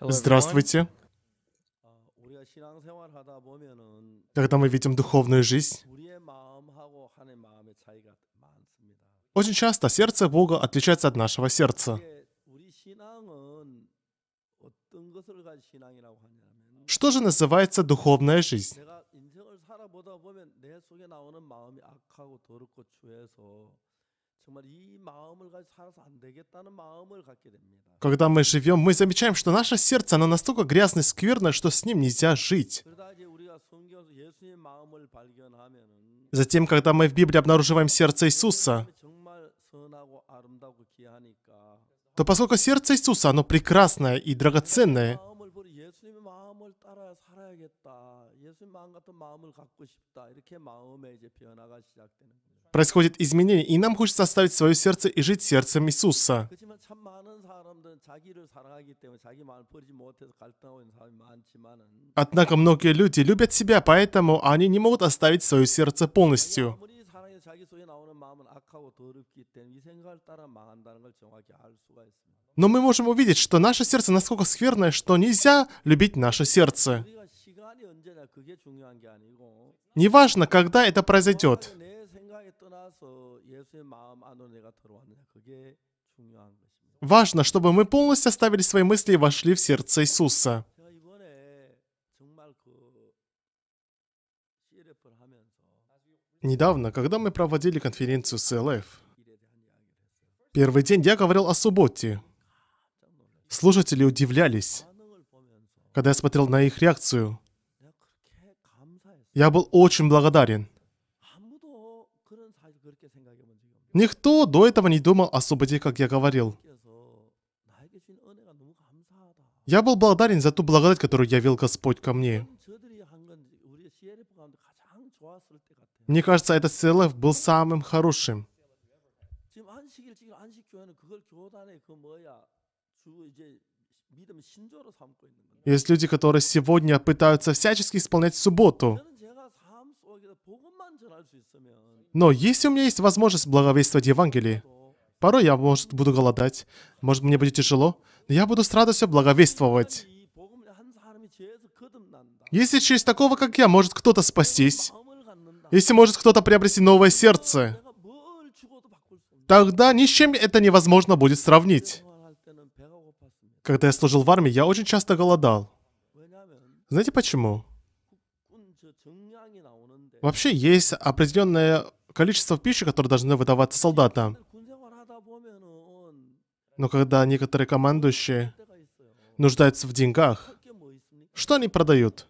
Здравствуйте. Когда мы видим духовную жизнь, очень часто сердце Бога отличается от нашего сердца. Что же называется духовная жизнь? Когда мы живем, мы замечаем, что наше сердце, оно настолько грязное, скверное, что с ним нельзя жить. Затем, когда мы в Библии обнаруживаем сердце Иисуса, то поскольку сердце Иисуса, оно прекрасное и драгоценное, происходит изменение, и нам хочется оставить свое сердце и жить сердцем Иисуса. Однако многие люди любят себя, поэтому они не могут оставить свое сердце полностью. Но мы можем увидеть, что наше сердце насколько скверное, что нельзя любить наше сердце. Неважно, когда это произойдет. Важно, чтобы мы полностью оставили свои мысли и вошли в сердце Иисуса. Недавно, когда мы проводили конференцию с ЛФ, первый день я говорил о субботе. Слушатели удивлялись. Когда я смотрел на их реакцию, я был очень благодарен. Никто до этого не думал о субботе, как я говорил. Я был благодарен за ту благодать, которую явил Господь ко мне. Мне кажется, этот СЛФ был самым хорошим. Есть люди, которые сегодня пытаются всячески исполнять субботу. Но если у меня есть возможность благовествовать Евангелие, порой я, может, буду голодать, может, мне будет тяжело, но я буду с радостью благовествовать. Если через такого, как я, может кто-то спастись, если может кто-то приобрести новое сердце, тогда ни с чем это невозможно будет сравнить. Когда я служил в армии, я очень часто голодал. Знаете почему? Вообще есть определенное количество пищи, которое должны выдаваться солдатам. Но когда некоторые командующие нуждаются в деньгах, что они продают?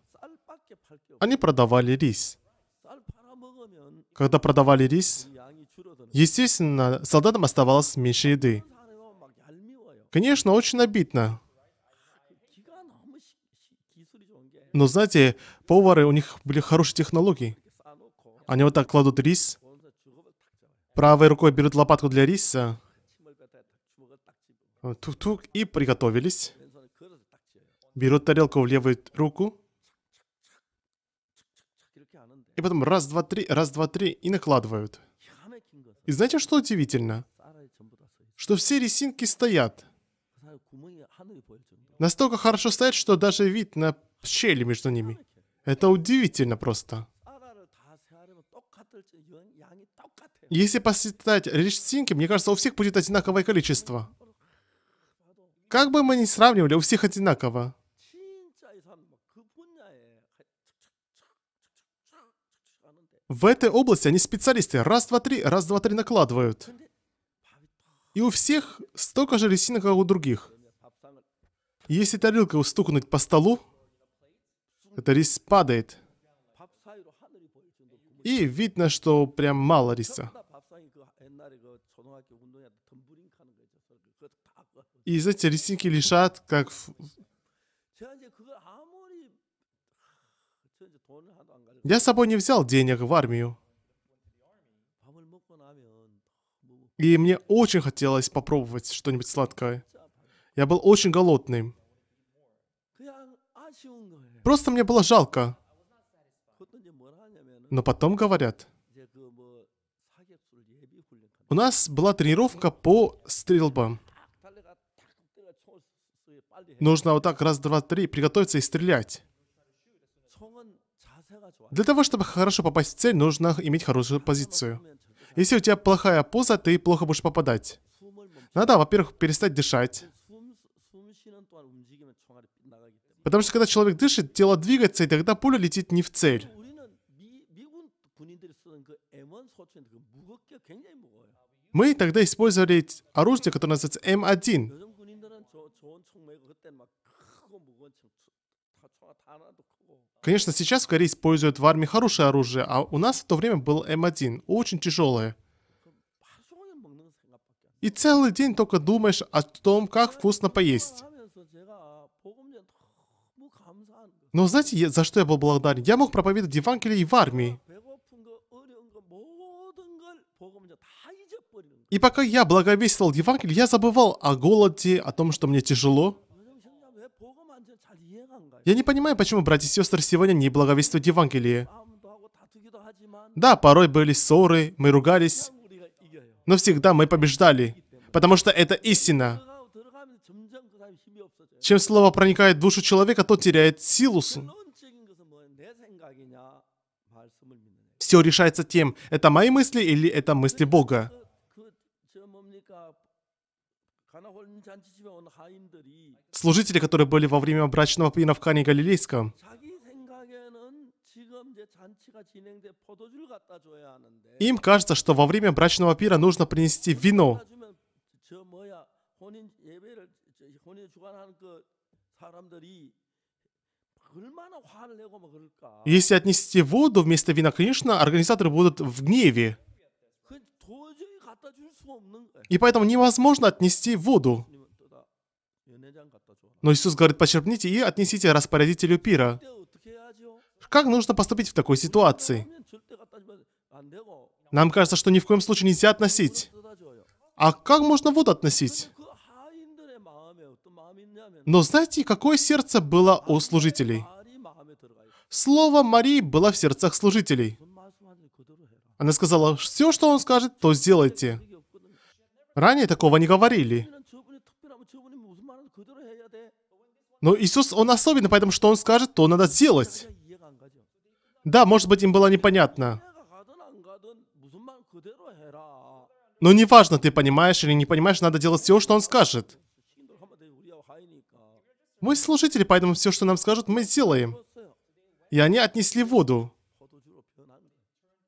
Они продавали рис когда продавали рис, естественно, солдатам оставалось меньше еды. Конечно, очень обидно. Но знаете, повары, у них были хорошие технологии. Они вот так кладут рис, правой рукой берут лопатку для риса, тук-тук, и приготовились. Берут тарелку в левую руку, и потом раз, два, три, раз, два, три и накладывают. И знаете, что удивительно? Что все ресинки стоят. Настолько хорошо стоят, что даже вид на щели между ними. Это удивительно просто. Если посчитать ресинки, мне кажется, у всех будет одинаковое количество. Как бы мы ни сравнивали, у всех одинаково. В этой области они специалисты. Раз, два, три, раз, два, три накладывают. И у всех столько же ресинок, как у других. Если тарелкой стукнуть по столу, это рис падает. И видно, что прям мало риса. И, знаете, рисинки лишат, как в, Я с собой не взял денег в армию. И мне очень хотелось попробовать что-нибудь сладкое. Я был очень голодным. Просто мне было жалко. Но потом говорят, у нас была тренировка по стрельбам. Нужно вот так раз, два, три приготовиться и стрелять. Для того, чтобы хорошо попасть в цель, нужно иметь хорошую позицию. Если у тебя плохая поза, ты плохо будешь попадать. Надо, ну во-первых, перестать дышать. Потому что когда человек дышит, тело двигается, и тогда пуля летит не в цель. Мы тогда использовали оружие, которое называется М1. Конечно, сейчас в Корее используют в армии хорошее оружие, а у нас в то время был М1, эм очень тяжелое. И целый день только думаешь о том, как вкусно поесть. Но знаете, я, за что я был благодарен? Я мог проповедовать Евангелие в армии. И пока я благовествовал Евангелие, я забывал о голоде, о том, что мне тяжело. Я не понимаю, почему братья и сестры сегодня не благовествуют Евангелие. Да, порой были ссоры, мы ругались, но всегда мы побеждали, потому что это истина. Чем слово проникает в душу человека, тот теряет силу. Все решается тем, это мои мысли или это мысли Бога. служители, которые были во время брачного пина в Кане Галилейском. Им кажется, что во время брачного пира нужно принести вино. Если отнести воду вместо вина, конечно, организаторы будут в гневе. И поэтому невозможно отнести воду. Но Иисус говорит, почерпните и отнесите распорядителю пира. Как нужно поступить в такой ситуации? Нам кажется, что ни в коем случае нельзя относить. А как можно воду относить? Но знаете, какое сердце было у служителей? Слово Марии было в сердцах служителей. Она сказала, все, что он скажет, то сделайте. Ранее такого не говорили. Но Иисус, Он особенный, поэтому что Он скажет, то надо сделать. Да, может быть, им было непонятно. Но неважно, ты понимаешь или не понимаешь, надо делать все, что он скажет. Мы служители, поэтому все, что нам скажут, мы сделаем. И они отнесли воду.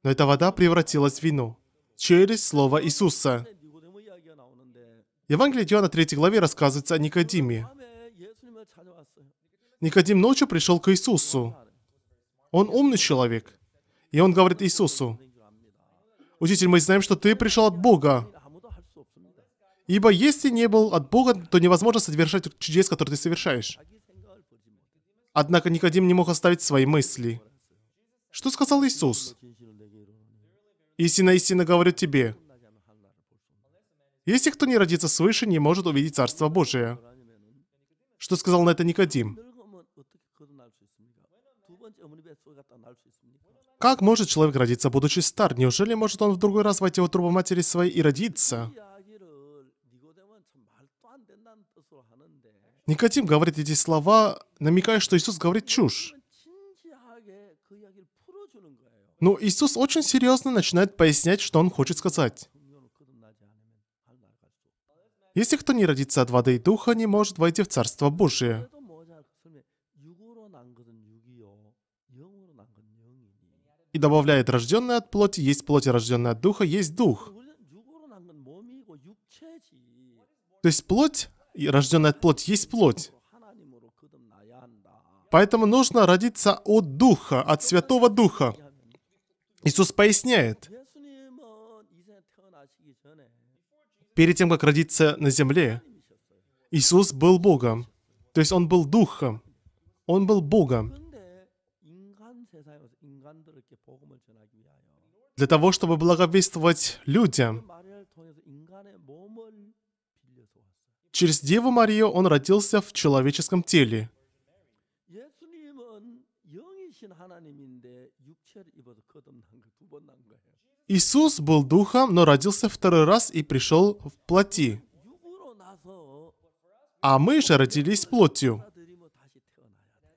Но эта вода превратилась в вино через слово Иисуса. Евангелие Иоанна 3 главе рассказывается о Никодиме. Никодим ночью пришел к Иисусу. Он умный человек. И он говорит Иисусу, «Учитель, мы знаем, что ты пришел от Бога. Ибо если не был от Бога, то невозможно совершать чудес, которые ты совершаешь». Однако Никодим не мог оставить свои мысли. Что сказал Иисус? «Истина, истина говорю тебе, если кто не родится свыше, не может увидеть Царство Божие». Что сказал на это Никодим? Как может человек родиться, будучи стар? Неужели может он в другой раз войти в трубу матери своей и родиться? Никодим говорит эти слова, намекая, что Иисус говорит чушь. Но ну, Иисус очень серьезно начинает пояснять, что он хочет сказать. Если кто не родится от воды и духа, не может войти в Царство Божие. И добавляет, рожденное от плоти есть плоть, рожденная от духа есть дух. То есть плоть, рожденная от плоти, есть плоть. Поэтому нужно родиться от Духа, от Святого Духа. Иисус поясняет – перед тем, как родиться на земле, Иисус был Богом. То есть Он был Духом. Он был Богом. Для того, чтобы благовествовать людям. Через Деву Марию Он родился в человеческом теле. Иисус был духом, но родился второй раз и пришел в плоти. А мы же родились плотью.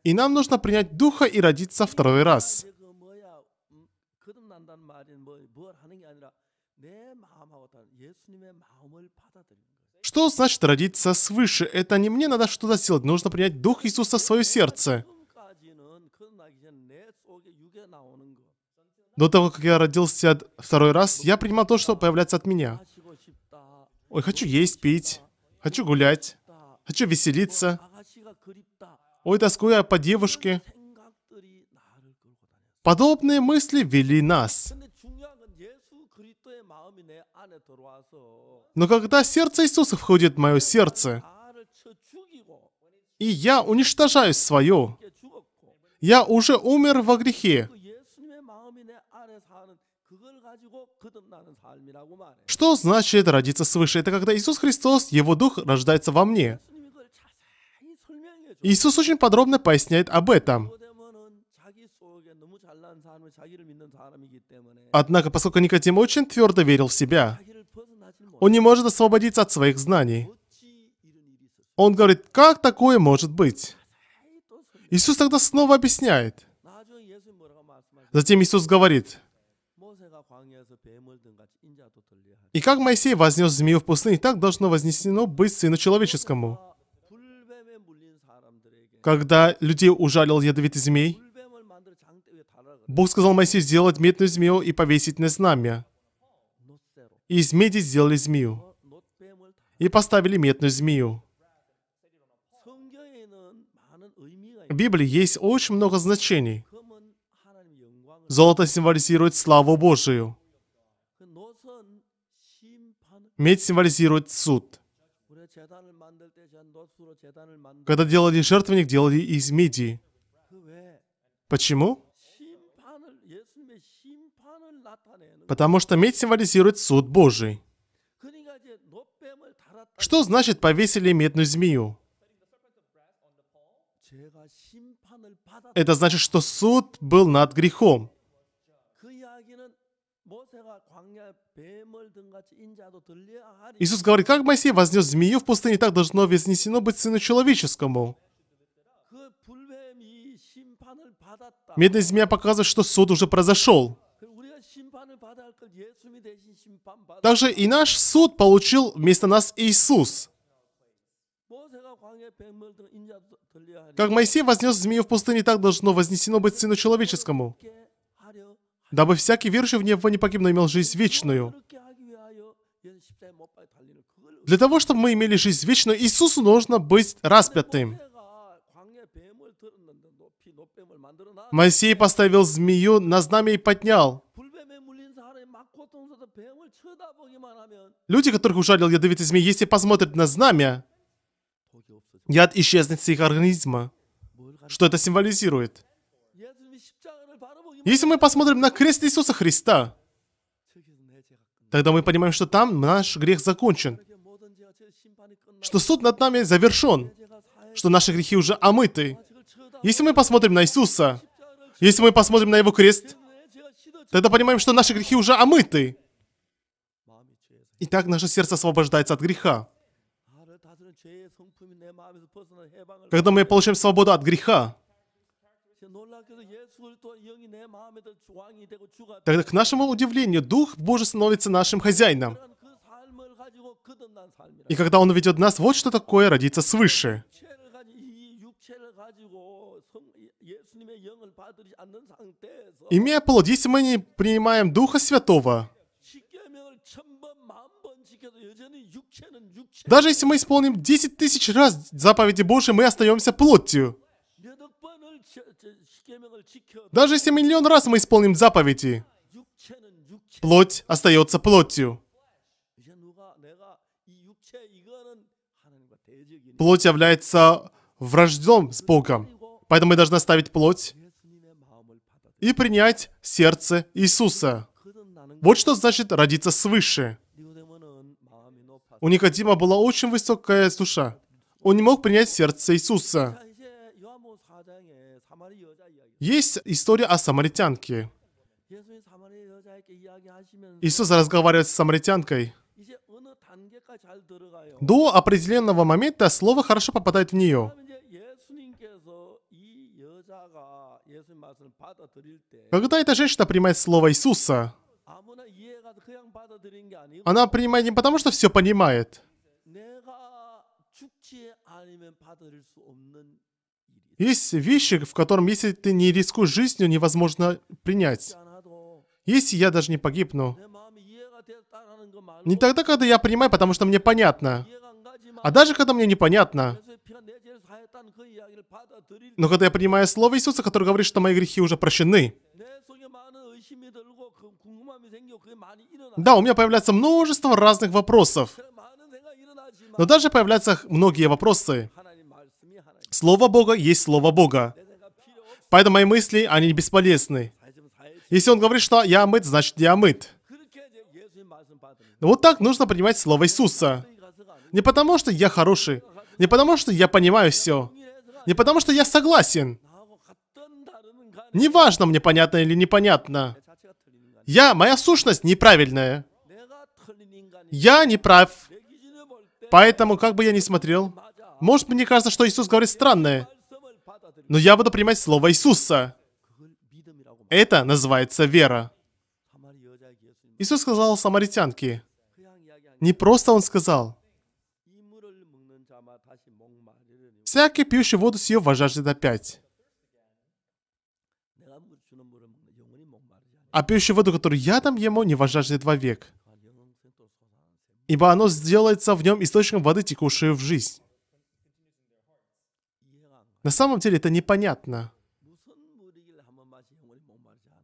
И нам нужно принять духа и родиться второй раз. Что значит родиться свыше? Это не мне надо что-то сделать, нужно принять Дух Иисуса в свое сердце. До того, как я родился второй раз, я принимал то, что появляется от меня. Ой, хочу есть, пить. Хочу гулять. Хочу веселиться. Ой, тоскуя по девушке. Подобные мысли вели нас. Но когда сердце Иисуса входит в мое сердце, и я уничтожаю свое, я уже умер во грехе, что значит родиться свыше? Это когда Иисус Христос, Его Дух рождается во мне. Иисус очень подробно поясняет об этом. Однако, поскольку Никодим очень твердо верил в себя, он не может освободиться от своих знаний. Он говорит, как такое может быть? Иисус тогда снова объясняет. Затем Иисус говорит, и как Моисей вознес змею в пустыне, так должно вознесено быть Сыну Человеческому. Когда людей ужалил ядовитый змей, Бог сказал Моисею сделать медную змею и повесить на знамя. И из меди сделали змею. И поставили медную змею. В Библии есть очень много значений. Золото символизирует славу Божию. Медь символизирует суд. Когда делали жертвенник, делали из меди. Почему? Потому что медь символизирует суд Божий. Что значит повесили медную змею? Это значит, что суд был над грехом. Иисус говорит, как Моисей вознес змею в пустыне, так должно вознесено быть Сыну Человеческому. Медная змея показывает, что суд уже произошел. Также и наш суд получил вместо нас Иисус. Как Моисей вознес змею в пустыне, так должно вознесено быть Сыну Человеческому дабы всякий верующий в Него не погиб, но имел жизнь вечную. Для того, чтобы мы имели жизнь вечную, Иисусу нужно быть распятым. Моисей поставил змею на знамя и поднял. Люди, которых ужалил ядовитый змей, если посмотрят на знамя, яд исчезнет с их организма. Что это символизирует? Если мы посмотрим на крест Иисуса Христа, тогда мы понимаем, что там наш грех закончен, что суд над нами завершен, что наши грехи уже омыты. Если мы посмотрим на Иисуса, если мы посмотрим на Его крест, тогда понимаем, что наши грехи уже омыты. И так наше сердце освобождается от греха. Когда мы получаем свободу от греха, Эм, Тогда, к нашему удивлению, Дух Божий становится нашим хозяином. И когда Он ведет нас, вот что такое родиться свыше. Имея плод, если мы не принимаем Духа Святого, даже если мы исполним 10 тысяч раз заповеди Божьи, мы остаемся плотью. Даже если миллион раз мы исполним заповеди, плоть остается плотью. Плоть является враждом с Богом. Поэтому мы должны оставить плоть и принять сердце Иисуса. Вот что значит родиться свыше. У Никодима была очень высокая душа. Он не мог принять сердце Иисуса. Есть история о самаритянке. Иисус разговаривает с самаритянкой. До определенного момента слово хорошо попадает в нее. Когда эта женщина принимает слово Иисуса, она принимает не потому, что все понимает. Есть вещи, в котором, если ты не рискуешь жизнью, невозможно принять. Если я даже не погибну. Не тогда, когда я понимаю, потому что мне понятно. А даже когда мне непонятно. Но когда я принимаю слово Иисуса, который говорит, что мои грехи уже прощены. Да, у меня появляется множество разных вопросов. Но даже появляются многие вопросы. Слово Бога есть Слово Бога. Поэтому мои мысли, они бесполезны. Если он говорит, что я омыт, значит я омыт. вот так нужно принимать Слово Иисуса. Не потому, что я хороший. Не потому, что я понимаю все. Не потому, что я согласен. Неважно, мне понятно или непонятно. Я, моя сущность неправильная. Я не прав. Поэтому, как бы я ни смотрел, может, мне кажется, что Иисус говорит странное, но я буду принимать слово Иисуса. Это называется вера. Иисус сказал самаритянке, не просто Он сказал, «Всякий, пьющий воду с ее вожаждет опять». А пьющий воду, которую я там ему, не вожаждет вовек. Ибо оно сделается в нем источником воды, текущей в жизнь. На самом деле это непонятно.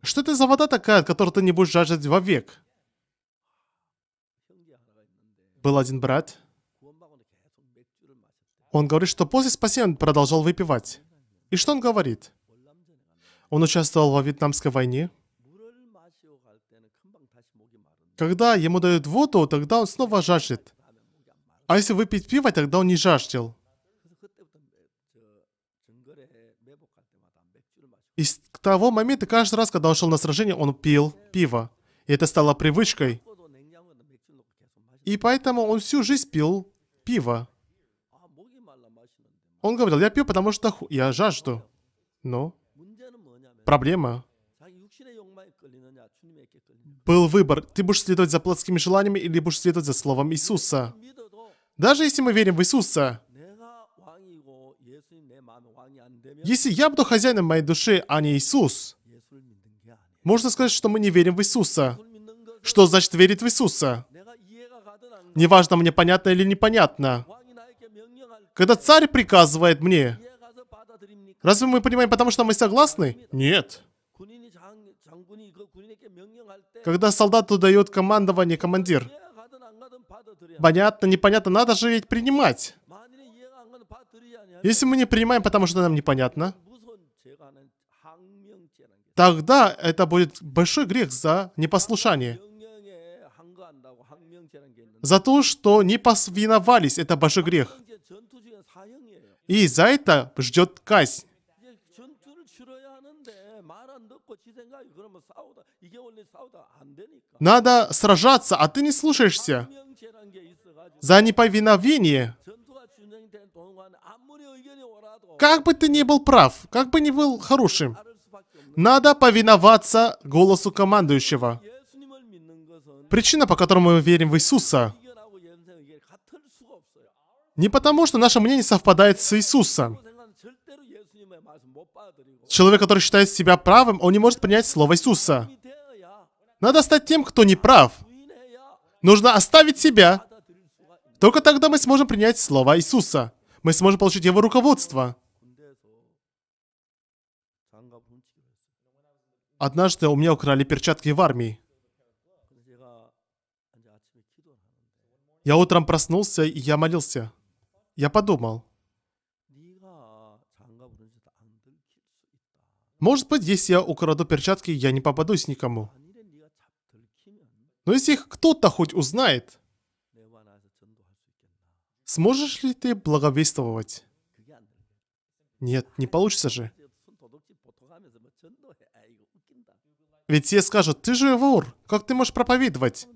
Что это за вода такая, от которой ты не будешь жаждать вовек? Был один брат. Он говорит, что после спасения он продолжал выпивать. И что он говорит? Он участвовал во Вьетнамской войне. Когда ему дают воду, тогда он снова жаждет. А если выпить пиво, тогда он не жаждет. И с того момента, каждый раз, когда он шел на сражение, он пил пиво. И это стало привычкой. И поэтому он всю жизнь пил пиво. Он говорил, я пью, потому что я жажду. Но проблема. Был выбор, ты будешь следовать за плотскими желаниями или будешь следовать за словом Иисуса. Даже если мы верим в Иисуса, Если я буду хозяином моей души, а не Иисус, можно сказать, что мы не верим в Иисуса. Что значит верить в Иисуса? Неважно, мне понятно или непонятно. Когда царь приказывает мне, разве мы понимаем, потому что мы согласны? Нет. Когда солдату дает командование командир, понятно, непонятно, надо же ведь принимать. Если мы не принимаем, потому что нам непонятно, тогда это будет большой грех за непослушание. За то, что не посвиновались, это большой грех. И за это ждет казнь. Надо сражаться, а ты не слушаешься. За неповиновение. Как бы ты ни был прав, как бы ни был хорошим, надо повиноваться голосу командующего. Причина, по которой мы верим в Иисуса, не потому, что наше мнение совпадает с Иисусом. Человек, который считает себя правым, он не может принять слово Иисуса. Надо стать тем, кто не прав. Нужно оставить себя. Только тогда мы сможем принять слово Иисуса. Мы сможем получить его руководство. Однажды у меня украли перчатки в армии. Я утром проснулся, и я молился. Я подумал, Может быть, если я украду перчатки, я не попадусь никому. Но если их кто-то хоть узнает, сможешь ли ты благовествовать? Нет, не получится же. Ведь все скажут, ты же вор, как ты можешь проповедовать?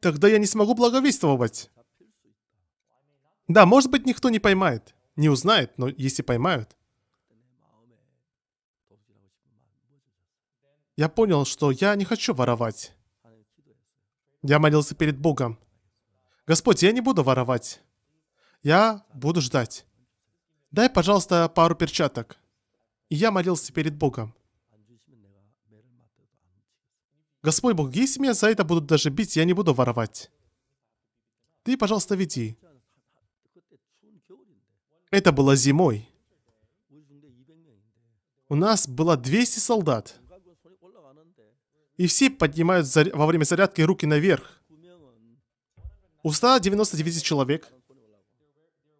Тогда я не смогу благовествовать. Да, может быть, никто не поймает, не узнает, но если поймают, Я понял, что я не хочу воровать. Я молился перед Богом. Господь, я не буду воровать. Я буду ждать. Дай, пожалуйста, пару перчаток. И я молился перед Богом. Господь Бог, если меня за это будут даже бить, я не буду воровать. Ты, пожалуйста, веди. Это было зимой. У нас было 200 солдат. И все поднимают заря... во время зарядки руки наверх. У 199 человек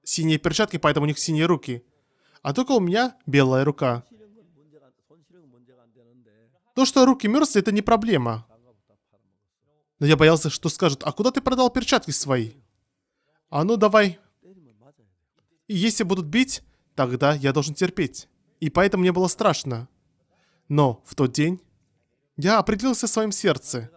синие перчатки, поэтому у них синие руки. А только у меня белая рука. То, что руки мерзли, это не проблема. Но я боялся, что скажут, а куда ты продал перчатки свои? А ну давай. И если будут бить, тогда я должен терпеть. И поэтому мне было страшно. Но в тот день я определился в своем сердце.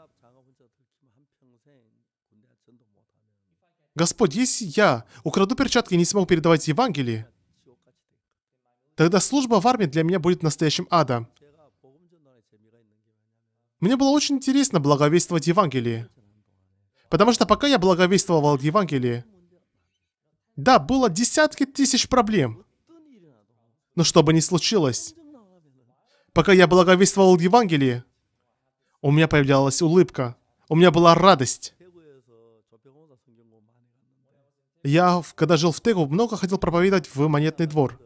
Господь, если я украду перчатки и не смогу передавать Евангелие, тогда служба в армии для меня будет настоящим адом. Мне было очень интересно благовествовать Евангелие. Потому что пока я благовествовал Евангелие, да, было десятки тысяч проблем. Но что бы ни случилось, пока я благовествовал Евангелие, у меня появлялась улыбка. У меня была радость. Я, когда жил в Тегу, много хотел проповедовать в монетный двор.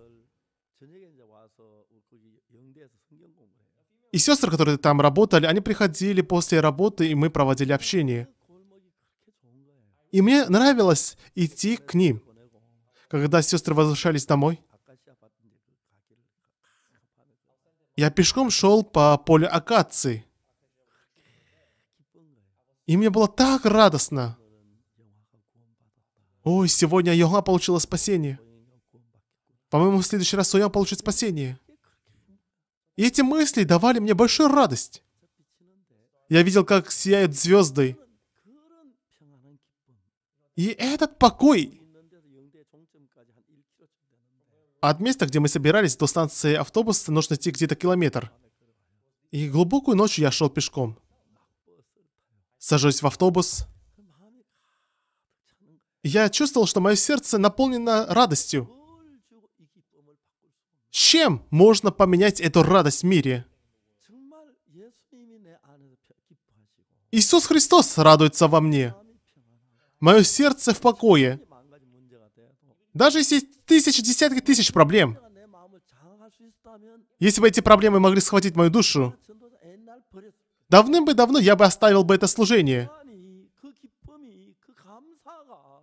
И сестры, которые там работали, они приходили после работы, и мы проводили общение. И мне нравилось идти к ним. Когда сестры возвращались домой, я пешком шел по полю акации. И мне было так радостно. Ой, сегодня Йога получила спасение. По-моему, в следующий раз Соя получит спасение. И эти мысли давали мне большую радость. Я видел, как сияют звезды. И этот покой. От места, где мы собирались, до станции автобуса нужно идти где-то километр. И глубокую ночь я шел пешком. Сажусь в автобус. Я чувствовал, что мое сердце наполнено радостью. С чем можно поменять эту радость в мире? Иисус Христос радуется во мне. Мое сердце в покое. Даже если есть тысячи, десятки тысяч проблем. Если бы эти проблемы могли схватить мою душу, Давным бы давно я бы оставил бы это служение.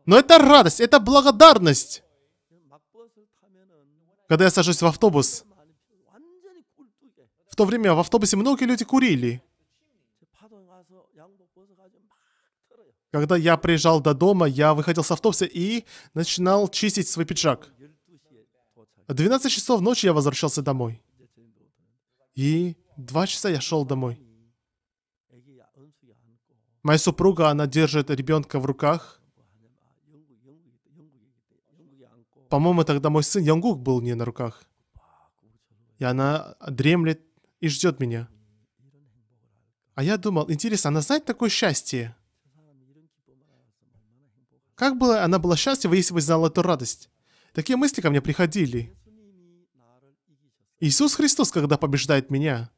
Но это радость, это благодарность. Когда я сажусь в автобус, в то время в автобусе многие люди курили. Когда я приезжал до дома, я выходил с автобуса и начинал чистить свой пиджак. 12 часов ночи я возвращался домой. И 2 часа я шел домой. Моя супруга, она держит ребенка в руках. По-моему, тогда мой сын Янгук был не на руках. И она дремлет и ждет меня. А я думал, интересно, она знает такое счастье? Как было, она была счастлива, если бы знала эту радость? Такие мысли ко мне приходили. Иисус Христос, когда побеждает меня,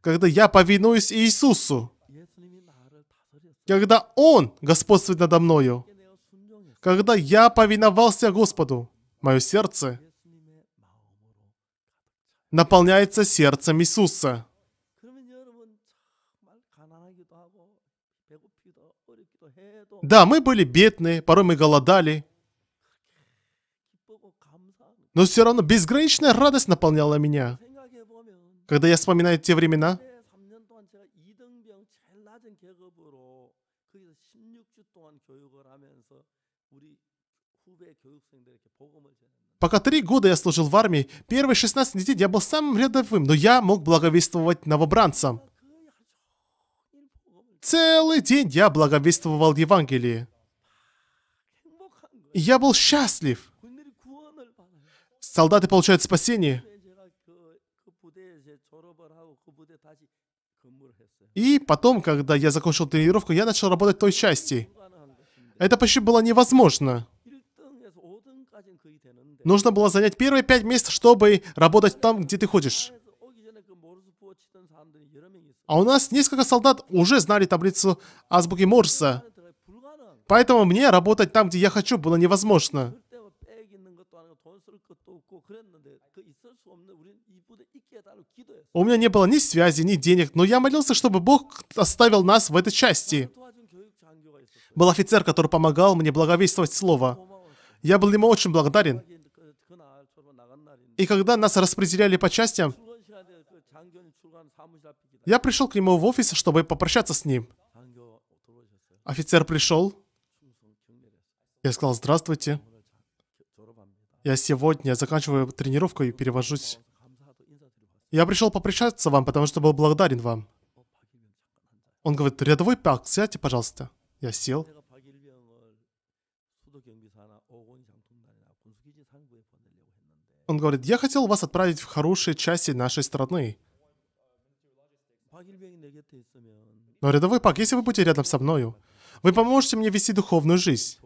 когда я повинуюсь Иисусу, когда Он господствует надо мною, когда я повиновался Господу, мое сердце наполняется сердцем Иисуса. Да, мы были бедны, порой мы голодали, но все равно безграничная радость наполняла меня. Когда я вспоминаю те времена, Пока три года я служил в армии, первые 16 недель я был самым рядовым, но я мог благовествовать новобранцам. Целый день я благовествовал Евангелие. я был счастлив. Солдаты получают спасение. И потом, когда я закончил тренировку, я начал работать в той части. Это почти было невозможно. Нужно было занять первые пять мест, чтобы работать там, где ты хочешь. А у нас несколько солдат уже знали таблицу азбуки Морса. Поэтому мне работать там, где я хочу, было невозможно. У меня не было ни связи, ни денег, но я молился, чтобы Бог оставил нас в этой части был офицер, который помогал мне благовествовать слово. Я был ему очень благодарен. И когда нас распределяли по частям, я пришел к нему в офис, чтобы попрощаться с ним. Офицер пришел. Я сказал, здравствуйте. Я сегодня заканчиваю тренировку и перевожусь. Я пришел попрощаться вам, потому что был благодарен вам. Он говорит, рядовой пак, сядьте, пожалуйста. Я сел. Он говорит, я хотел вас отправить в хорошие части нашей страны. Но рядовой Пак, если вы будете рядом со мною, вы поможете мне вести духовную жизнь.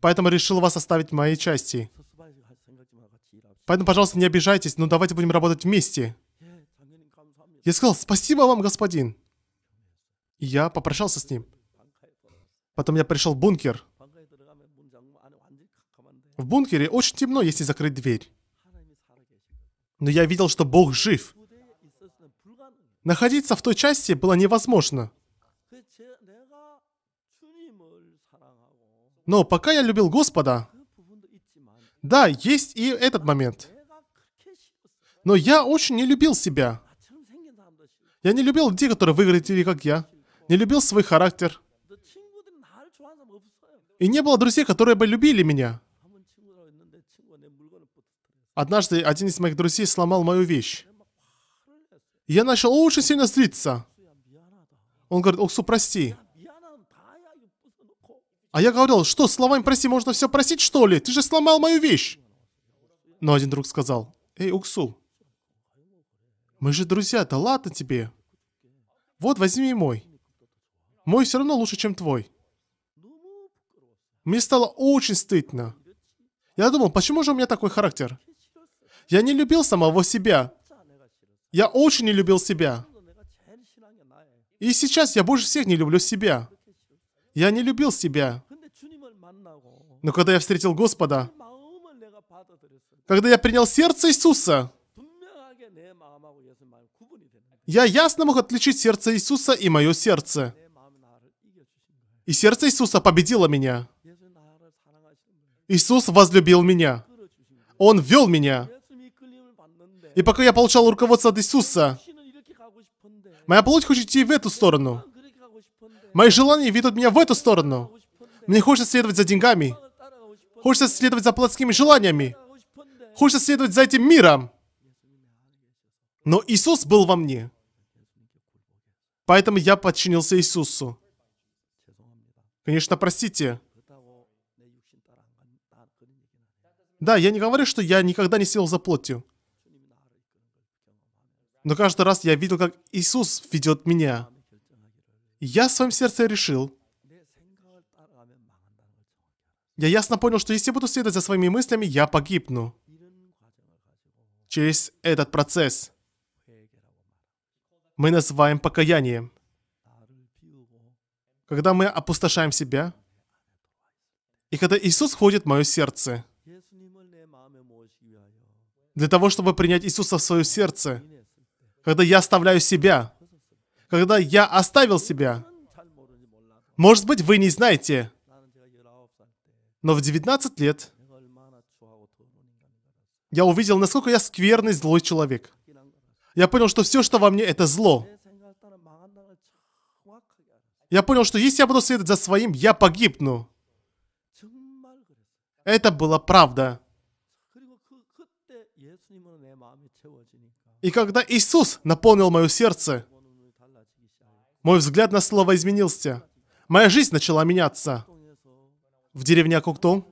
Поэтому решил вас оставить в моей части. Поэтому, пожалуйста, не обижайтесь, но давайте будем работать вместе. Я сказал, спасибо вам, господин. И я попрощался с ним. Потом я пришел в бункер. В бункере очень темно, если закрыть дверь. Но я видел, что Бог жив. Находиться в той части было невозможно. Но пока я любил Господа, да, есть и этот момент. Но я очень не любил себя. Я не любил людей, которые выглядели как я. Не любил свой характер. И не было друзей, которые бы любили меня. Однажды один из моих друзей сломал мою вещь. я начал очень сильно злиться. Он говорит, Оксу, прости. А я говорил, что, словами прости, можно все просить, что ли? Ты же сломал мою вещь. Но один друг сказал, эй, Уксу, мы же друзья, да ладно тебе. Вот, возьми мой. Мой все равно лучше, чем твой. Мне стало очень стыдно. Я думал, почему же у меня такой характер? Я не любил самого себя. Я очень не любил себя. И сейчас я больше всех не люблю себя. Я не любил себя. Но когда я встретил Господа, когда я принял сердце Иисуса, я ясно мог отличить сердце Иисуса и мое сердце. И сердце Иисуса победило меня. Иисус возлюбил меня. Он вел меня. И пока я получал руководство от Иисуса, моя плоть хочет идти в эту сторону. Мои желания ведут меня в эту сторону. Мне хочется следовать за деньгами. Хочется следовать за плотскими желаниями. Хочется следовать за этим миром. Но Иисус был во мне. Поэтому я подчинился Иисусу. Конечно, простите. Да, я не говорю, что я никогда не сидел за плотью. Но каждый раз я видел, как Иисус ведет меня. Я в своем сердце решил. Я ясно понял, что если буду следовать за своими мыслями, я погибну. Через этот процесс мы называем покаянием. Когда мы опустошаем себя, и когда Иисус входит в мое сердце – для того, чтобы принять Иисуса в свое сердце. Когда я оставляю себя. Когда я оставил себя. Может быть, вы не знаете, но в 19 лет я увидел, насколько я скверный, злой человек. Я понял, что все, что во мне, это зло. Я понял, что если я буду следовать за своим, я погибну. Это была правда. И когда Иисус наполнил мое сердце, мой взгляд на Слово изменился. Моя жизнь начала меняться. В деревне Акуктон,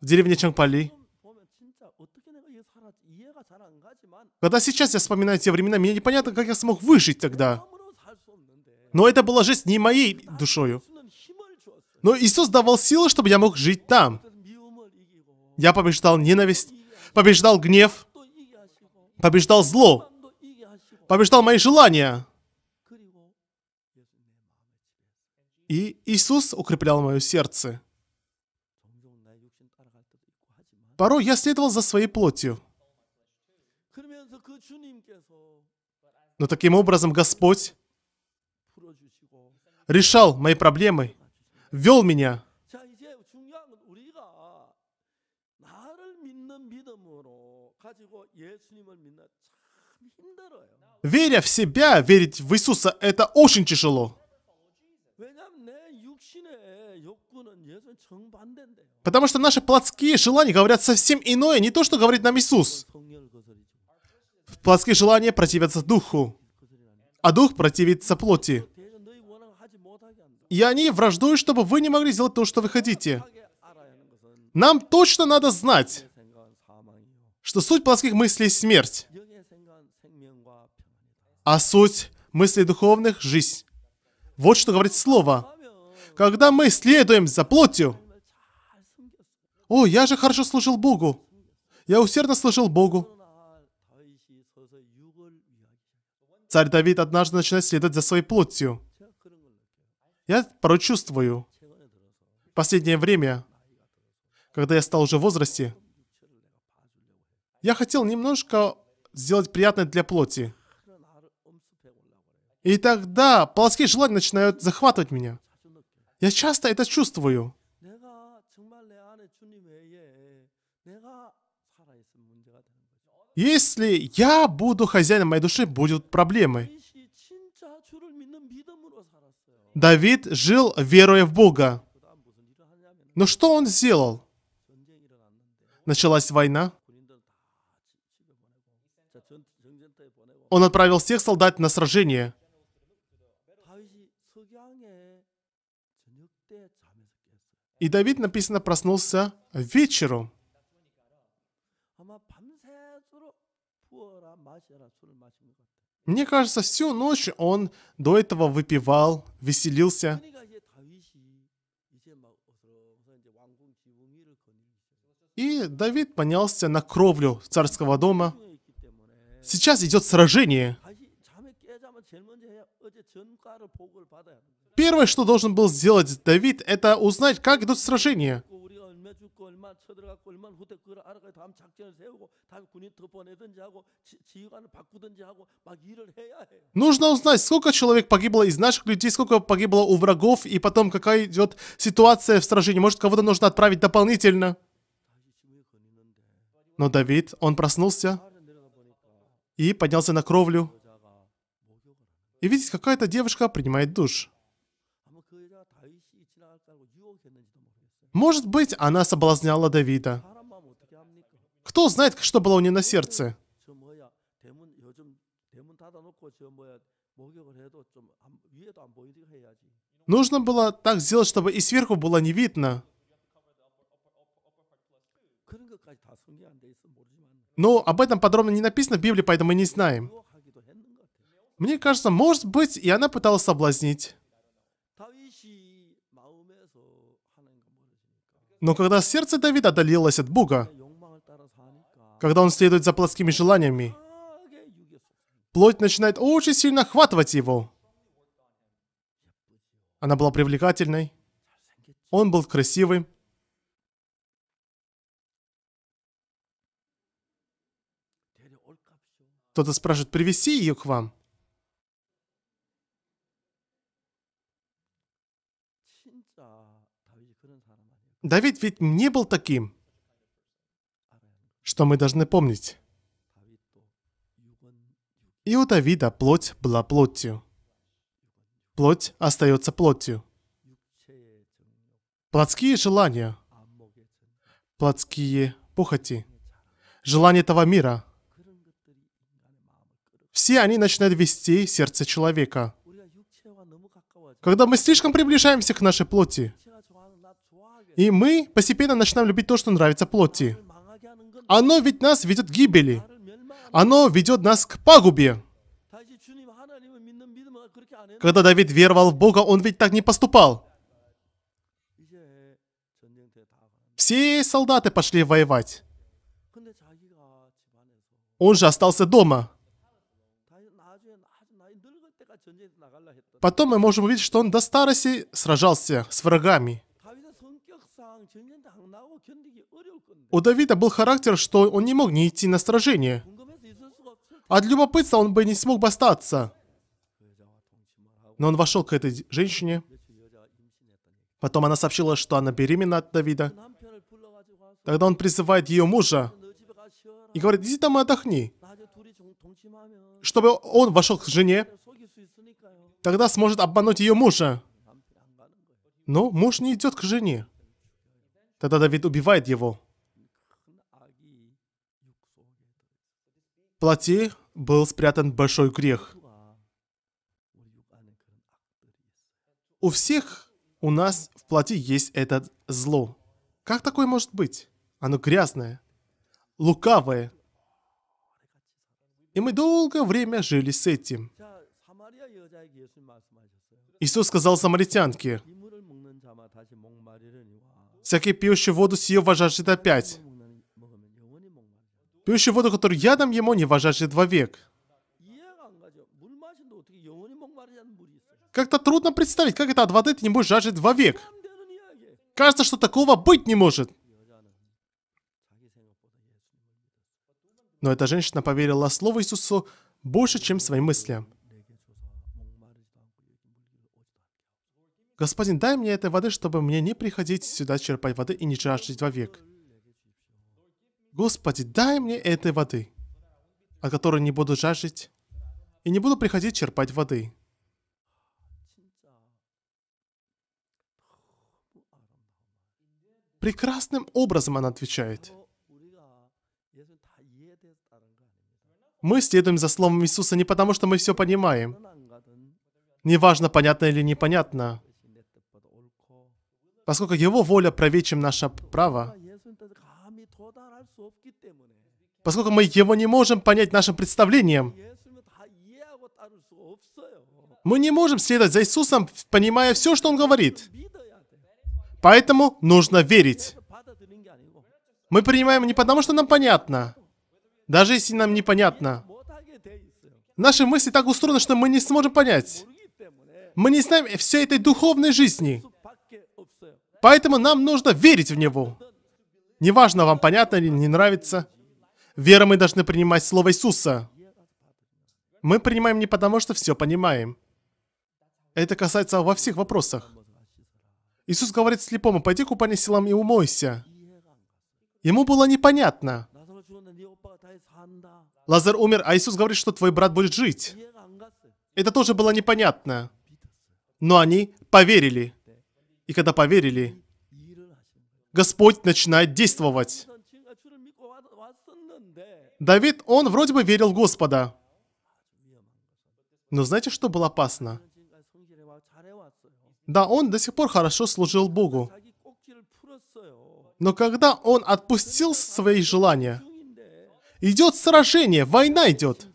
в деревне Чангпали. Когда сейчас я вспоминаю те времена, мне непонятно, как я смог выжить тогда. Но это была жизнь не моей душою. Но Иисус давал силы, чтобы я мог жить там. Я побеждал ненависть, побеждал гнев, побеждал зло, побеждал мои желания. И Иисус укреплял мое сердце. Порой я следовал за своей плотью. Но таким образом Господь решал мои проблемы, вел меня. Веря в себя, верить в Иисуса, это очень тяжело. Потому что наши плотские желания говорят совсем иное, не то, что говорит нам Иисус. Плотские желания противятся Духу, а Дух противится плоти. И они враждуют, чтобы вы не могли сделать то, что вы хотите. Нам точно надо знать, что суть плоских мыслей – смерть, а суть мыслей духовных – жизнь. Вот что говорит слово. Когда мы следуем за плотью, «О, я же хорошо служил Богу! Я усердно служил Богу!» Царь Давид однажды начинает следовать за своей плотью. Я порой чувствую. Последнее время, когда я стал уже в возрасте, я хотел немножко сделать приятное для плоти. И тогда полоски желания начинают захватывать меня. Я часто это чувствую. Если я буду хозяином моей души, будут проблемы. Давид жил, веруя в Бога. Но что он сделал? Началась война. Он отправил всех солдат на сражение. И Давид, написано, проснулся вечером. Мне кажется, всю ночь он до этого выпивал, веселился. И Давид поднялся на кровлю царского дома. Сейчас идет сражение. Первое, что должен был сделать Давид, это узнать, как идут сражения. Нужно узнать, сколько человек погибло из наших людей, сколько погибло у врагов, и потом какая идет ситуация в сражении. Может, кого-то нужно отправить дополнительно. Но Давид, он проснулся и поднялся на кровлю. И видите, какая-то девушка принимает душ. Может быть, она соблазняла Давида. Кто знает, что было у нее на сердце? Нужно было так сделать, чтобы и сверху было не видно. Но об этом подробно не написано в Библии, поэтому мы не знаем. Мне кажется, может быть, и она пыталась соблазнить. Но когда сердце Давида отдалилось от Бога, когда он следует за плотскими желаниями, плоть начинает очень сильно охватывать его. Она была привлекательной, он был красивым, Кто-то спрашивает, привести ее к вам? Давид ведь не был таким. Что мы должны помнить? И у Давида плоть была плотью. Плоть остается плотью. Плотские желания, а плотские похоти, желания этого мира все они начинают вести сердце человека. Когда мы слишком приближаемся к нашей плоти, и мы постепенно начинаем любить то, что нравится плоти. Оно ведь нас ведет к гибели. Оно ведет нас к пагубе. Когда Давид веровал в Бога, он ведь так не поступал. Все солдаты пошли воевать. Он же остался дома. Потом мы можем увидеть, что он до старости сражался с врагами. У Давида был характер, что он не мог не идти на сражение. От любопытства он бы не смог бы остаться. Но он вошел к этой женщине. Потом она сообщила, что она беременна от Давида. Тогда он призывает ее мужа и говорит, иди там и отдохни. Чтобы он вошел к жене, Тогда сможет обмануть ее мужа. Но муж не идет к жене. Тогда Давид убивает его. В плоти был спрятан большой грех. У всех у нас в плоти есть это зло. Как такое может быть? Оно грязное, лукавое. И мы долгое время жили с этим. Иисус сказал самаритянке, «Всякий пьющий воду сию вожажит опять. Пьющий воду, которую я дам ему, не вожажит вовек». Как-то трудно представить, как это от воды ты не будешь жаждать вовек. Кажется, что такого быть не может. Но эта женщина поверила слову Иисусу больше, чем своим мыслям. «Господин, дай мне этой воды, чтобы мне не приходить сюда черпать воды и не жаждать вовек». «Господи, дай мне этой воды, от которой не буду жаждать и не буду приходить черпать воды». Прекрасным образом она отвечает. Мы следуем за словом Иисуса не потому, что мы все понимаем. Неважно, понятно или непонятно поскольку Его воля правее, чем наше право, поскольку мы Его не можем понять нашим представлением, мы не можем следовать за Иисусом, понимая все, что Он говорит. Поэтому нужно верить. Мы принимаем не потому, что нам понятно, даже если нам непонятно. Наши мысли так устроены, что мы не сможем понять. Мы не знаем всей этой духовной жизни. Поэтому нам нужно верить в Него. Неважно, вам понятно или не нравится. Верой мы должны принимать Слово Иисуса. Мы принимаем не потому, что все понимаем. Это касается во всех вопросах. Иисус говорит слепому, пойди к упане силам и умойся. Ему было непонятно. Лазар умер, а Иисус говорит, что твой брат будет жить. Это тоже было непонятно. Но они поверили. И когда поверили, Господь начинает действовать. Давид, он вроде бы верил в Господа. Но знаете, что было опасно? Да, он до сих пор хорошо служил Богу. Но когда он отпустил свои желания, идет сражение, война идет.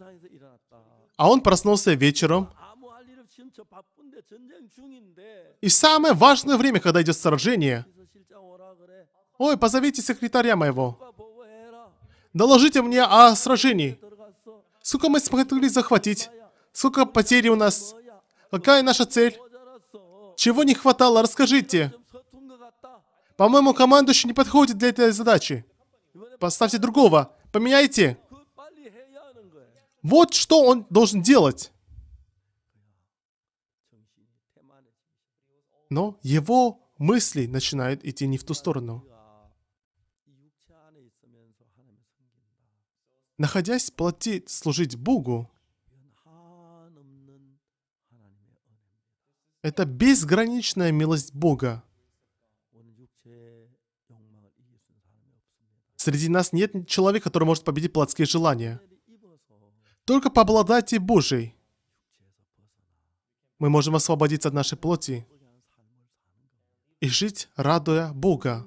А он проснулся вечером, и самое важное время, когда идет сражение. Ой, позовите секретаря моего. Доложите мне о сражении. Сколько мы смогли захватить? Сколько потерь у нас? Какая наша цель? Чего не хватало? Расскажите. По-моему, командующий не подходит для этой задачи. Поставьте другого. Поменяйте. Вот что он должен делать. Но его мысли начинают идти не в ту сторону. Находясь в плоти служить Богу, это безграничная милость Бога. Среди нас нет человека, который может победить плотские желания. Только по благодати Божией мы можем освободиться от нашей плоти и жить, радуя Бога.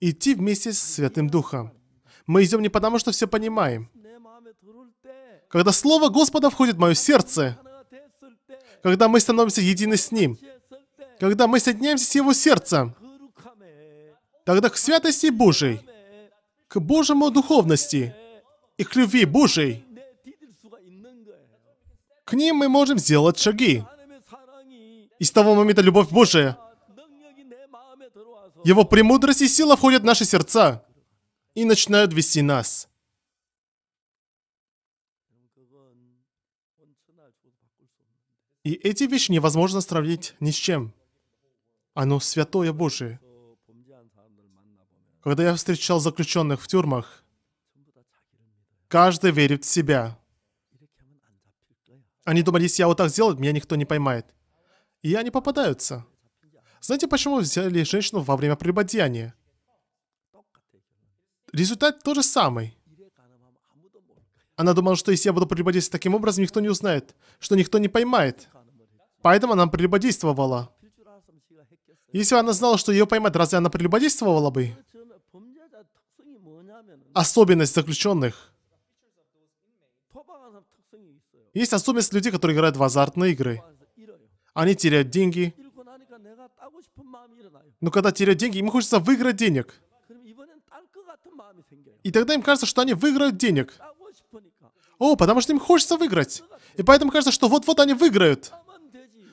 Идти вместе с Святым Духом. Мы идем не потому, что все понимаем. Когда Слово Господа входит в мое сердце, когда мы становимся едины с Ним, когда мы соединяемся с Его сердцем, тогда к святости Божией, к Божьему духовности и к любви Божией, к ним мы можем сделать шаги. И с того момента любовь Божия его премудрость и сила входят в наши сердца и начинают вести нас. И эти вещи невозможно сравнить ни с чем. Оно святое Божие. Когда я встречал заключенных в тюрьмах, каждый верит в себя. Они думали, если я вот так сделаю, меня никто не поймает. И они попадаются. Знаете, почему взяли женщину во время прелюбодеяния? Результат тот же самый. Она думала, что если я буду прелюбодействовать таким образом, никто не узнает, что никто не поймает. Поэтому она прелюбодействовала. Если бы она знала, что ее поймают, разве она прелюбодействовала бы? Особенность заключенных. Есть особенность людей, которые играют в азартные игры. Они теряют деньги, но когда теряют деньги, им хочется выиграть денег. И тогда им кажется, что они выиграют денег. О, потому что им хочется выиграть. И поэтому кажется, что вот-вот они выиграют.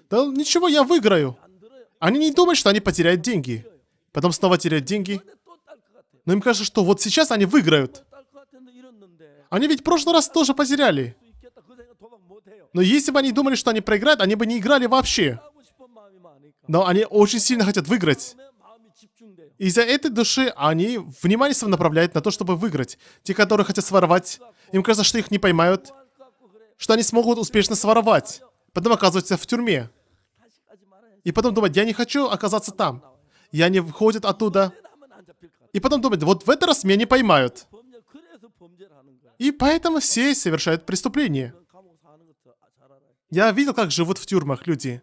Да ничего, я выиграю. Они не думают, что они потеряют деньги. Потом снова теряют деньги. Но им кажется, что вот сейчас они выиграют. Они ведь в прошлый раз тоже потеряли. Но если бы они думали, что они проиграют, они бы не играли вообще но они очень сильно хотят выиграть. Из-за этой души они внимание свое направляют на то, чтобы выиграть. Те, которые хотят своровать, им кажется, что их не поймают, что они смогут успешно своровать. Потом оказываются в тюрьме. И потом думать, я не хочу оказаться там. Я не выходит оттуда. И потом думать, вот в этот раз меня не поймают. И поэтому все совершают преступления. Я видел, как живут в тюрьмах люди.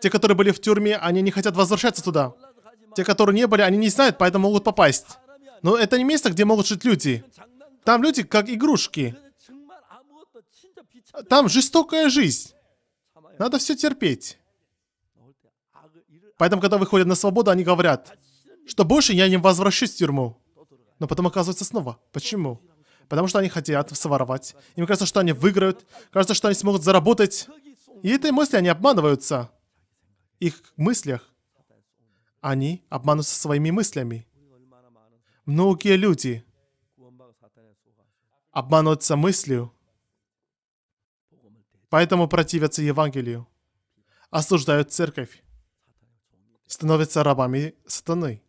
Те, которые были в тюрьме, они не хотят возвращаться туда. Те, которые не были, они не знают, поэтому могут попасть. Но это не место, где могут жить люди. Там люди как игрушки. Там жестокая жизнь. Надо все терпеть. Поэтому, когда выходят на свободу, они говорят, что больше я не возвращусь в тюрьму. Но потом оказывается снова. Почему? Потому что они хотят своровать. Им кажется, что они выиграют. Кажется, что они смогут заработать. И этой мысли они обманываются. Их мыслях они обманутся своими мыслями. Многие люди обманываются мыслью, поэтому противятся Евангелию, осуждают церковь, становятся рабами сатаны.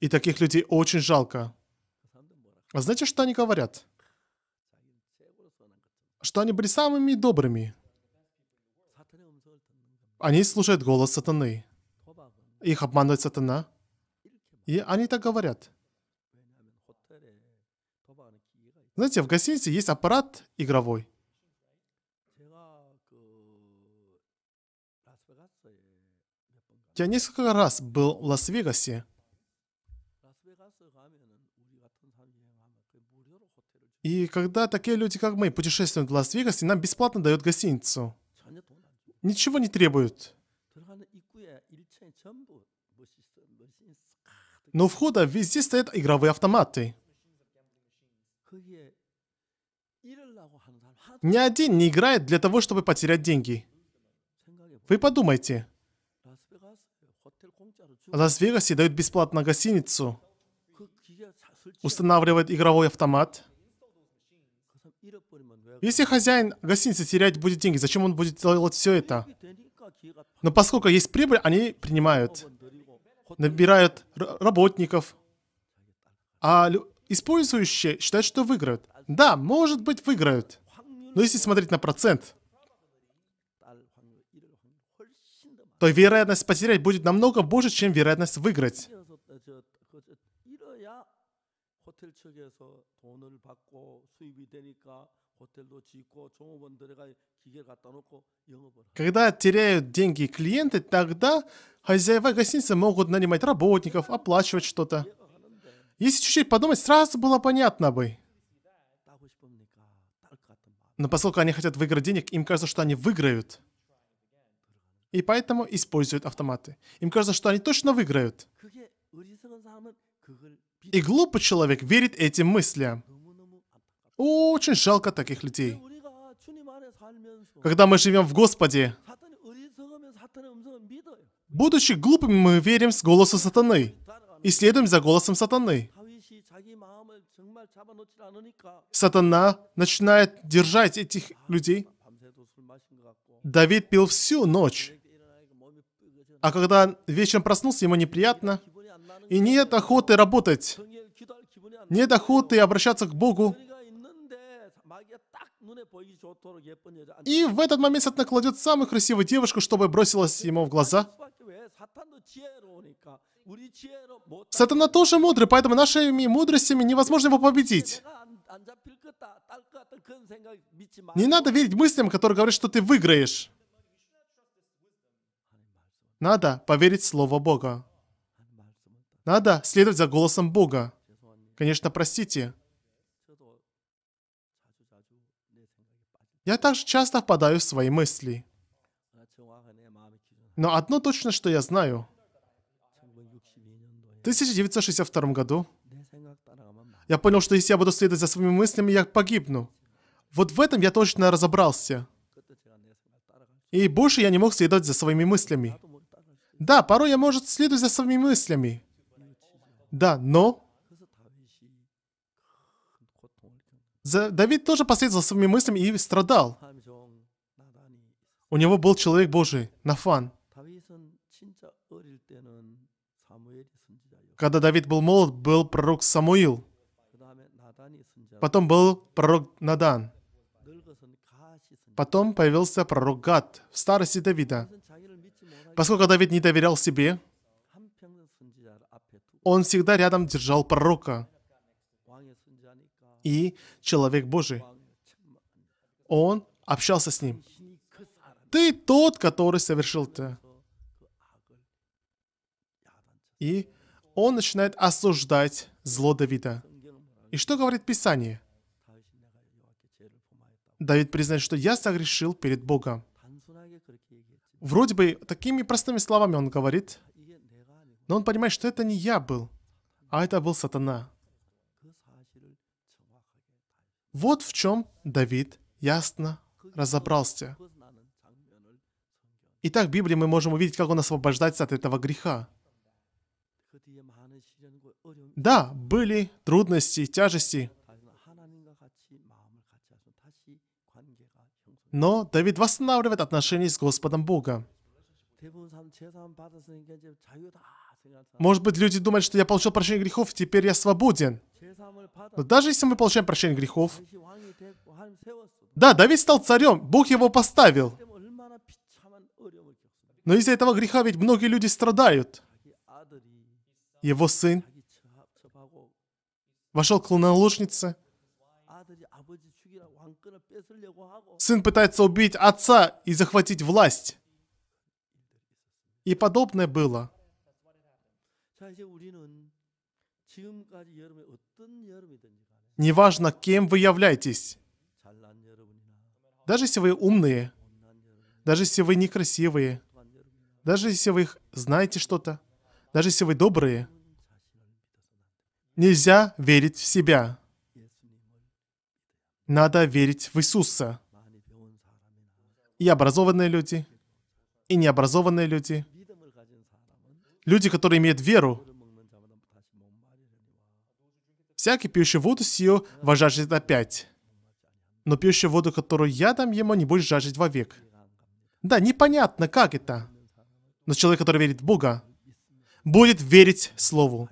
И таких людей очень жалко. А знаете, что они говорят? Что они были самыми добрыми. Они слушают голос сатаны. Их обманывает сатана. И они так говорят. Знаете, в гостинице есть аппарат игровой. Я несколько раз был в Лас-Вегасе. И когда такие люди, как мы, путешествуют в лас вегасе нам бесплатно дают гостиницу ничего не требует. Но у входа везде стоят игровые автоматы. Ни один не играет для того, чтобы потерять деньги. Вы подумайте. В Лас-Вегасе дают бесплатно гостиницу, устанавливает игровой автомат – если хозяин гостиницы терять будет деньги, зачем он будет делать все это? Но поскольку есть прибыль, они принимают, набирают работников, а использующие считают, что выиграют. Да, может быть, выиграют. Но если смотреть на процент, то вероятность потерять будет намного больше, чем вероятность выиграть. 호텔 측에서 돈을 받고 수입이 되니까 호텔도 짓고 종업원들에가 기계를 갖다 놓고 영업을 Когда теряют деньги клиенты, тогда хозяева гостиницы могут нанимать работников, оплачивать что-то. Если чуть-чуть подумать, сразу было понятно бы. Но поскольку они хотят выиграть денег, им кажется, что они выиграют. И поэтому используют автоматы. Им кажется, что они точно выиграют. И глупый человек верит этим мыслям. Очень жалко таких людей. Когда мы живем в Господе, будучи глупыми, мы верим с голосу сатаны и следуем за голосом сатаны. Сатана начинает держать этих людей. Давид пил всю ночь. А когда вечером проснулся, ему неприятно и нет охоты работать, нет охоты обращаться к Богу. И в этот момент Сатана кладет самую красивую девушку, чтобы бросилась ему в глаза. Сатана тоже мудрый, поэтому нашими мудростями невозможно его победить. Не надо верить мыслям, которые говорят, что ты выиграешь. Надо поверить Слову Бога. Надо следовать за голосом Бога. Конечно, простите. Я также часто впадаю в свои мысли. Но одно точно, что я знаю. В 1962 году я понял, что если я буду следовать за своими мыслями, я погибну. Вот в этом я точно разобрался. И больше я не мог следовать за своими мыслями. Да, порой я, может, следовать за своими мыслями. Да, но... за Давид тоже последовал своими мыслями и страдал. У него был человек Божий, Нафан. Когда Давид был молод, был пророк Самуил. Потом был пророк Надан. Потом появился пророк Гад в старости Давида. Поскольку Давид не доверял себе, он всегда рядом держал пророка и человек Божий. Он общался с ним. Ты тот, который совершил это. И он начинает осуждать зло Давида. И что говорит Писание? Давид признает, что я согрешил перед Богом. Вроде бы такими простыми словами он говорит – но он понимает, что это не я был, а это был сатана. Вот в чем Давид ясно разобрался. Итак, в Библии мы можем увидеть, как он освобождается от этого греха. Да, были трудности, тяжести, но Давид восстанавливает отношения с Господом Бога. Может быть, люди думают, что я получил прощение грехов, и теперь я свободен. Но даже если мы получаем прощение грехов... Да, Давид стал царем, Бог его поставил. Но из-за этого греха ведь многие люди страдают. Его сын вошел к луноложнице. Сын пытается убить отца и захватить власть. И подобное было. Неважно, кем вы являетесь, даже если вы умные, даже если вы некрасивые, даже если вы знаете что-то, даже если вы добрые, нельзя верить в себя. Надо верить в Иисуса. И образованные люди, и необразованные люди – Люди, которые имеют веру, всякий пьющий воду сию вас жаждет опять. Но пьющий воду, которую я дам ему, не будет жаждать вовек. Да, непонятно, как это. Но человек, который верит в Бога, будет верить Слову.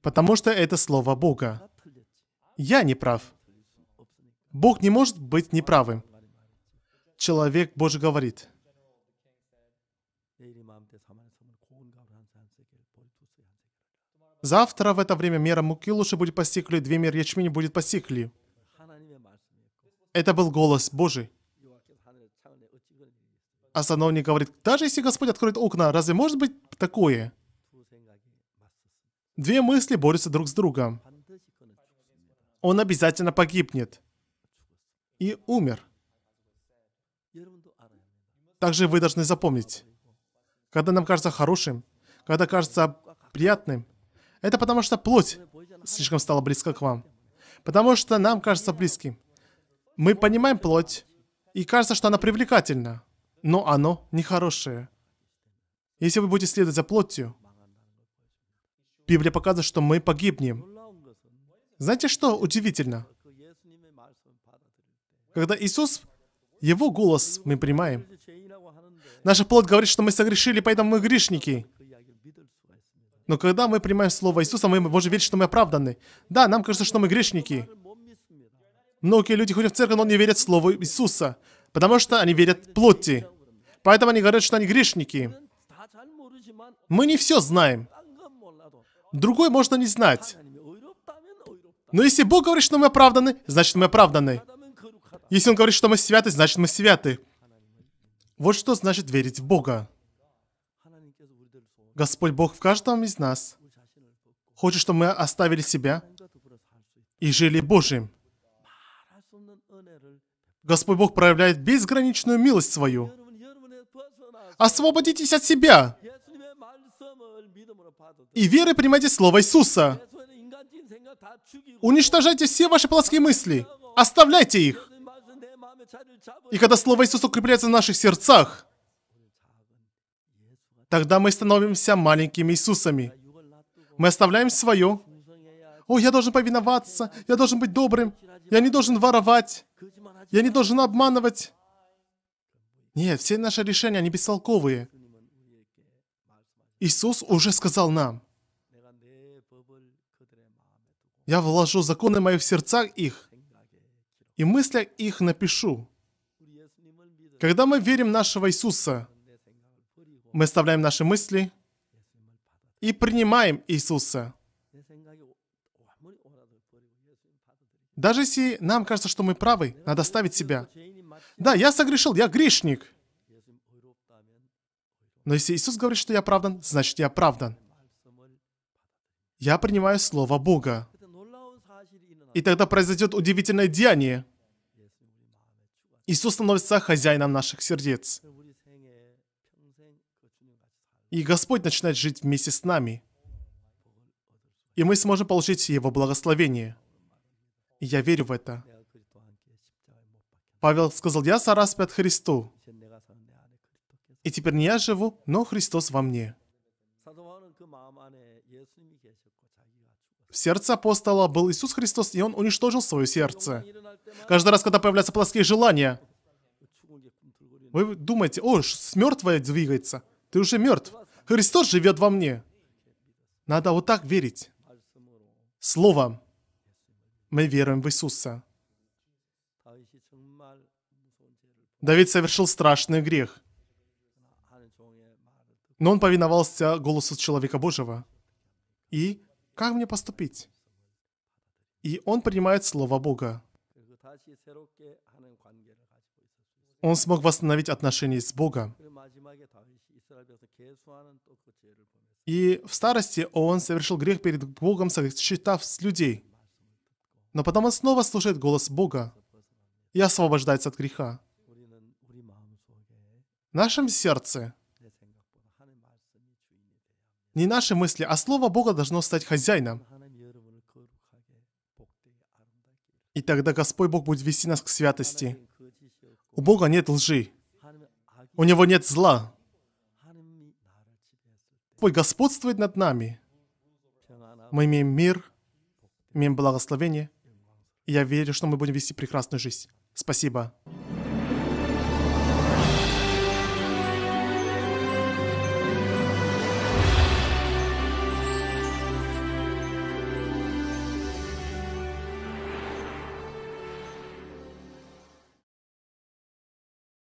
Потому что это Слово Бога. Я не прав. Бог не может быть неправым. Человек Божий говорит. Завтра в это время мера муки лучше будет постигли, две меры ячмени будет постигли. Это был голос Божий. А сановник говорит, даже если Господь откроет окна, разве может быть такое? Две мысли борются друг с другом. Он обязательно погибнет. И умер. Также вы должны запомнить, когда нам кажется хорошим, когда кажется приятным, это потому что плоть слишком стала близка к вам. Потому что нам кажется близким. Мы понимаем плоть, и кажется, что она привлекательна, но оно нехорошее. Если вы будете следовать за плотью, Библия показывает, что мы погибнем. Знаете, что удивительно? Когда Иисус, Его голос мы принимаем. Наша плоть говорит, что мы согрешили, поэтому мы грешники. Но когда мы принимаем слово Иисуса, мы можем верить, что мы оправданы. Да, нам кажется, что мы грешники. Многие люди ходят в церковь, но не верят слову Иисуса, потому что они верят плоти. Поэтому они говорят, что они грешники. Мы не все знаем. Другой можно не знать. Но если Бог говорит, что мы оправданы, значит мы оправданы. Если Он говорит, что мы святы, значит мы святы. Вот что значит верить в Бога. Господь Бог в каждом из нас хочет, чтобы мы оставили себя и жили Божьим. Господь Бог проявляет безграничную милость свою. Освободитесь от себя. И веры принимайте Слово Иисуса. Уничтожайте все ваши плоские мысли. Оставляйте их. И когда Слово Иисуса укрепляется в наших сердцах, Тогда мы становимся маленькими Иисусами. Мы оставляем свое. «О, я должен повиноваться, я должен быть добрым, я не должен воровать, я не должен обманывать». Нет, все наши решения, они бестолковые. Иисус уже сказал нам, «Я вложу законы мои в сердцах их, и мыслях их напишу». Когда мы верим нашего Иисуса, мы оставляем наши мысли и принимаем Иисуса. Даже если нам кажется, что мы правы, надо ставить себя. Да, я согрешил, я грешник. Но если Иисус говорит, что я оправдан, значит я оправдан. Я принимаю Слово Бога. И тогда произойдет удивительное деяние. Иисус становится хозяином наших сердец. И Господь начинает жить вместе с нами. И мы сможем получить Его благословение. я верю в это. Павел сказал, «Я сораспят Христу, и теперь не я живу, но Христос во мне». В сердце апостола был Иисус Христос, и он уничтожил свое сердце. Каждый раз, когда появляются плоские желания, вы думаете, о, мертвое двигается, ты уже мертв. Христос живет во мне. Надо вот так верить. Словом. Мы веруем в Иисуса. Давид совершил страшный грех. Но он повиновался голосу человека Божьего. И как мне поступить? И он принимает Слово Бога. Он смог восстановить отношения с Богом. И в старости он совершил грех перед Богом, сочетав с людей. Но потом он снова слушает голос Бога и освобождается от греха. В нашем сердце не наши мысли, а Слово Бога должно стать хозяином. И тогда Господь Бог будет вести нас к святости. У Бога нет лжи. У Него нет зла. Господь господствует над нами. Мы имеем мир, имеем благословение. И я верю, что мы будем вести прекрасную жизнь. Спасибо.